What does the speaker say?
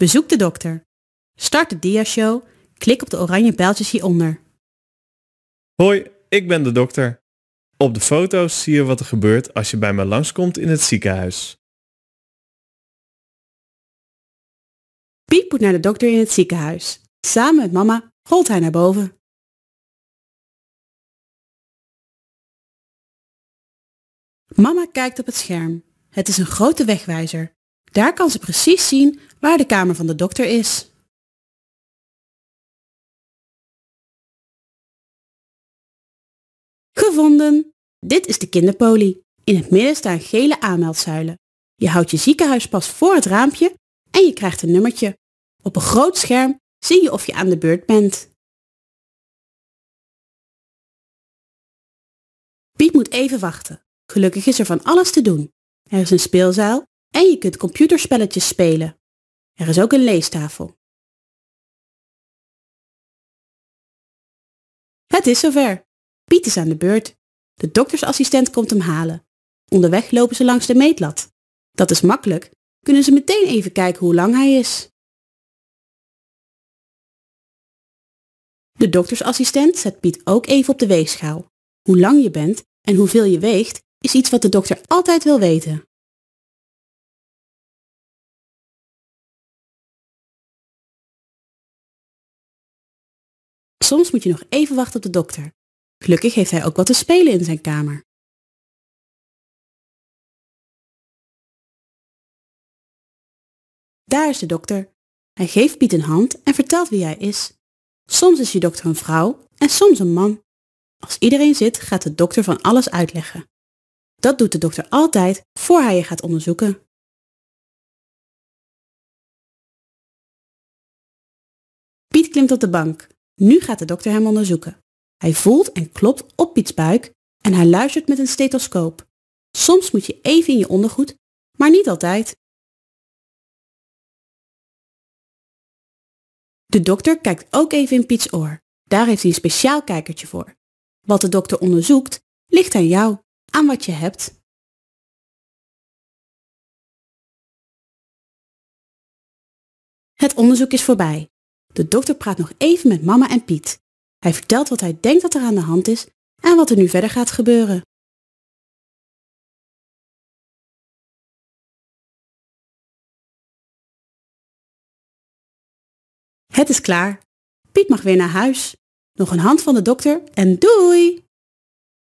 Bezoek de dokter. Start de dia-show. Klik op de oranje pijltjes hieronder. Hoi, ik ben de dokter. Op de foto's zie je wat er gebeurt als je bij me langskomt in het ziekenhuis. Piep moet naar de dokter in het ziekenhuis. Samen met mama rolt hij naar boven. Mama kijkt op het scherm. Het is een grote wegwijzer. Daar kan ze precies zien waar de kamer van de dokter is. Gevonden! Dit is de kinderpolie. In het midden staan gele aanmeldzuilen. Je houdt je ziekenhuispas voor het raampje en je krijgt een nummertje. Op een groot scherm zie je of je aan de beurt bent. Piet moet even wachten. Gelukkig is er van alles te doen. Er is een speelzaal en je kunt computerspelletjes spelen. Er is ook een leestafel. Het is zover. Piet is aan de beurt. De doktersassistent komt hem halen. Onderweg lopen ze langs de meetlat. Dat is makkelijk. Kunnen ze meteen even kijken hoe lang hij is. De doktersassistent zet Piet ook even op de weegschaal. Hoe lang je bent en hoeveel je weegt is iets wat de dokter altijd wil weten. soms moet je nog even wachten op de dokter. Gelukkig heeft hij ook wat te spelen in zijn kamer. Daar is de dokter. Hij geeft Piet een hand en vertelt wie hij is. Soms is je dokter een vrouw en soms een man. Als iedereen zit, gaat de dokter van alles uitleggen. Dat doet de dokter altijd voor hij je gaat onderzoeken. Piet klimt op de bank. Nu gaat de dokter hem onderzoeken. Hij voelt en klopt op Piets buik en hij luistert met een stethoscoop. Soms moet je even in je ondergoed, maar niet altijd. De dokter kijkt ook even in Piets oor. Daar heeft hij een speciaal kijkertje voor. Wat de dokter onderzoekt, ligt aan jou, aan wat je hebt. Het onderzoek is voorbij. De dokter praat nog even met mama en Piet. Hij vertelt wat hij denkt dat er aan de hand is en wat er nu verder gaat gebeuren. Het is klaar. Piet mag weer naar huis. Nog een hand van de dokter en doei!